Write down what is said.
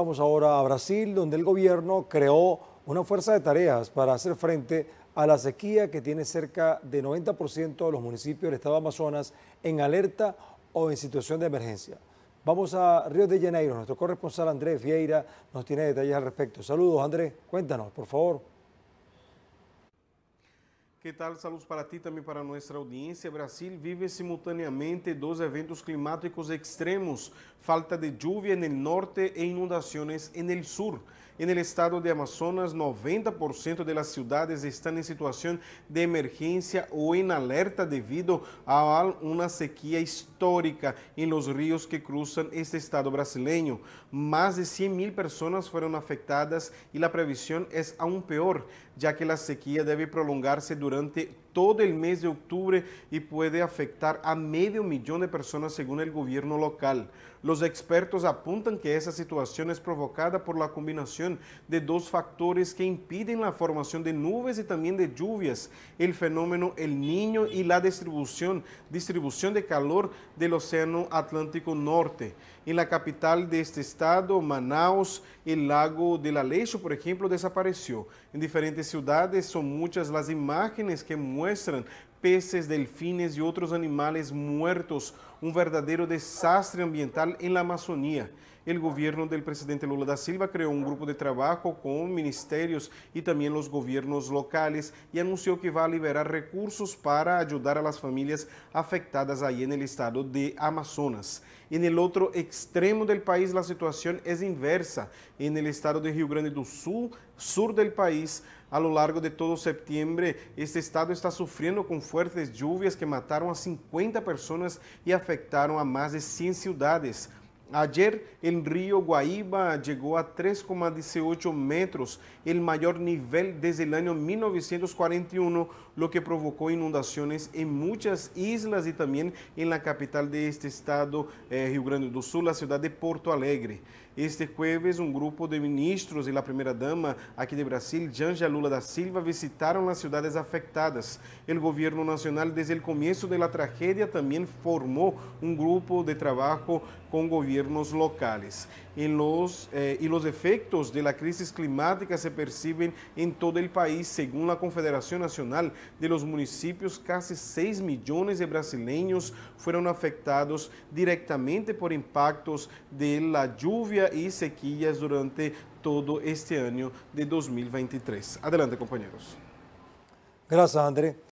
Vamos ahora a Brasil, donde el gobierno creó una fuerza de tareas para hacer frente a la sequía que tiene cerca de 90% de los municipios del estado de Amazonas en alerta o en situación de emergencia. Vamos a Río de Janeiro, nuestro corresponsal Andrés Vieira nos tiene detalles al respecto. Saludos Andrés, cuéntanos por favor. Que tal? Saludos para ti también para nuestra audiencia. Brasil vive simultáneamente dos eventos climáticos extremos, falta de lluvia en el norte e inundaciones en el sur. En el estado de Amazonas, 90% de las ciudades están en situación de emergencia o en alerta debido a una sequía histórica en los ríos que cruzan este estado brasileño. Más de 100 mil personas fueron afectadas y la previsión es aún peor, ya que la sequía debe prolongarse durante todo el mes de octubre y puede afectar a medio millón de personas según el gobierno local. Los expertos apuntan que esa situación es provocada por la combinación de dos factores que impiden la formación de nubes y también de lluvias, el fenómeno El Niño y la distribución, distribución de calor del Océano Atlántico Norte. En la capital de este estado, Manaus, el lago de la Aleixo, por ejemplo, desapareció. En diferentes ciudades son muchas las imágenes que muestran peces, delfines y otros animales muertos, un verdadero desastre ambiental en la Amazonía. El gobierno del presidente Lula da Silva creó un grupo de trabajo con ministerios y también los gobiernos locales y anunció que va a liberar recursos para ayudar a las familias afectadas ahí en el estado de Amazonas. En el otro extremo del país la situación es inversa. En el estado de Rio Grande do Sul, sur del país, a lo largo de todo septiembre, este estado está sufriendo con fuertes lluvias que mataron a 50 personas y afectaron a más de 100 ciudades. Ayer el río Guaíba llegó a 3,18 metros, el mayor nivel desde el año 1941, lo que provocó inundaciones en muchas islas y también en la capital de este estado, eh, Rio Grande do Sul, la ciudad de Porto Alegre. Este jueves, un grupo de ministros y la primera dama aquí de Brasil, Janja Lula da Silva, visitaron las ciudades afectadas. El gobierno nacional desde el comienzo de la tragedia también formó un grupo de trabajo con gobierno locales. Y los, eh, y los efectos de la crisis climática se perciben en todo el país, según la Confederación Nacional de los Municipios, casi 6 millones de brasileños fueron afectados directamente por impactos de la lluvia y sequías durante todo este año de 2023. Adelante, compañeros. Gracias, André.